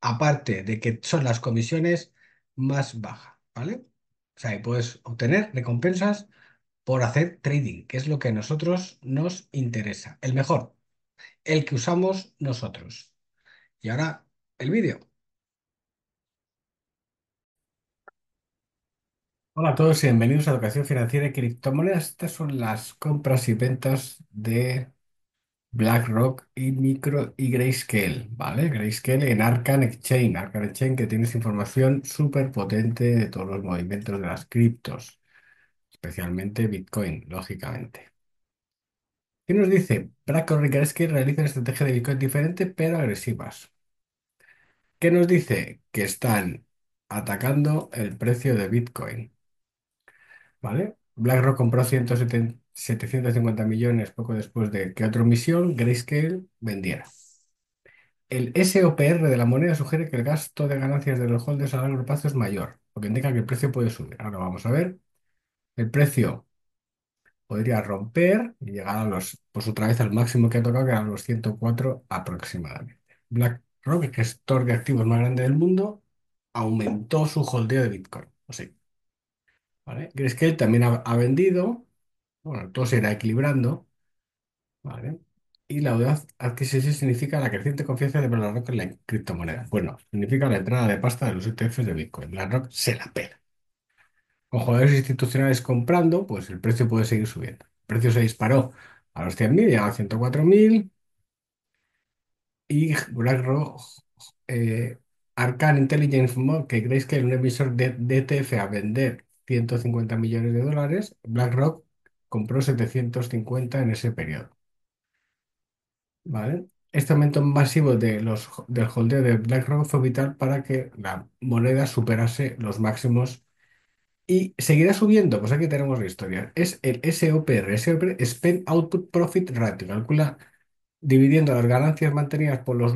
aparte de que son las comisiones más bajas, ¿vale? O sea, puedes obtener recompensas por hacer trading, que es lo que a nosotros nos interesa, el mejor, el que usamos nosotros. Y ahora el vídeo. Hola a todos y bienvenidos a Educación Financiera y Criptomonedas. Estas son las compras y ventas de BlackRock y Micro y Grayscale, ¿vale? Grayscale en Arcan Exchange, Arcan Exchange que tienes información súper potente de todos los movimientos de las criptos, especialmente Bitcoin, lógicamente. ¿Qué nos dice? BlackRock y Grayscale realizan estrategias de Bitcoin diferentes pero agresivas. ¿Qué nos dice? Que están atacando el precio de Bitcoin, ¿vale? BlackRock compró 170 750 millones poco después de que otra misión, Grayscale, vendiera. El SOPR de la moneda sugiere que el gasto de ganancias de los holders a largo plazo es mayor, lo que indica que el precio puede subir. Ahora vamos a ver. El precio podría romper y llegar a los, pues otra vez al máximo que ha tocado, que eran los 104 aproximadamente. BlackRock, el gestor de activos más grande del mundo, aumentó su holdeo de Bitcoin. O Grayscale también ha vendido bueno, todo se irá equilibrando, ¿vale? Y la audaz adquisición significa la creciente confianza de BlackRock en la criptomoneda. Bueno, significa la entrada de pasta de los ETFs de Bitcoin. BlackRock se la pela. Con jugadores institucionales comprando, pues el precio puede seguir subiendo. El precio se disparó a los 100.000, Llegó a 104.000 y BlackRock eh, Intelligence que creéis que es un emisor de, de ETF a vender 150 millones de dólares, BlackRock compró 750 en ese periodo. ¿Vale? Este aumento masivo de los, del holdeo de BlackRock fue vital para que la moneda superase los máximos y seguirá subiendo. Pues aquí tenemos la historia. Es el SOPR, Spend Output Profit Ratio. Calcula dividiendo las ganancias mantenidas por los,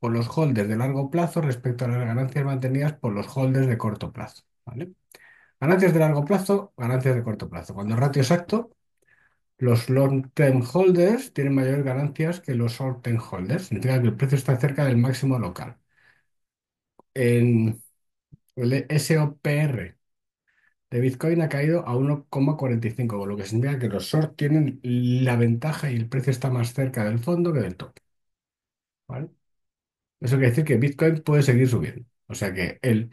por los holders de largo plazo respecto a las ganancias mantenidas por los holders de corto plazo. ¿vale? Ganancias de largo plazo, ganancias de corto plazo. Cuando el ratio es exacto, los long-term holders tienen mayores ganancias que los short-term holders. Significa que el precio está cerca del máximo local. En el SOPR de Bitcoin ha caído a 1,45, lo que significa que los short tienen la ventaja y el precio está más cerca del fondo que del top. ¿Vale? Eso quiere decir que Bitcoin puede seguir subiendo. O sea que el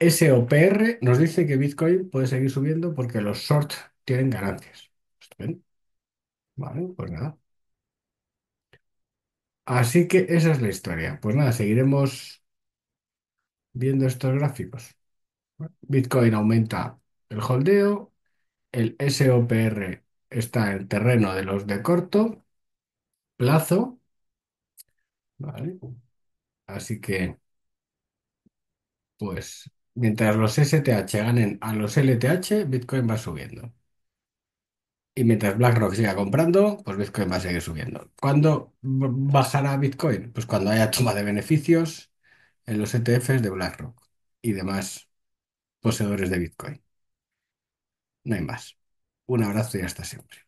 SOPR nos dice que Bitcoin puede seguir subiendo porque los short tienen ganancias. Vale, pues nada. Así que esa es la historia. Pues nada, seguiremos viendo estos gráficos. Bitcoin aumenta el holdeo, el SOPR está en terreno de los de corto plazo. Vale. Así que, pues Mientras los STH ganen a los LTH, Bitcoin va subiendo. Y mientras BlackRock siga comprando, pues Bitcoin va a seguir subiendo. ¿Cuándo bajará Bitcoin? Pues cuando haya toma de beneficios en los ETFs de BlackRock y demás poseedores de Bitcoin. No hay más. Un abrazo y hasta siempre.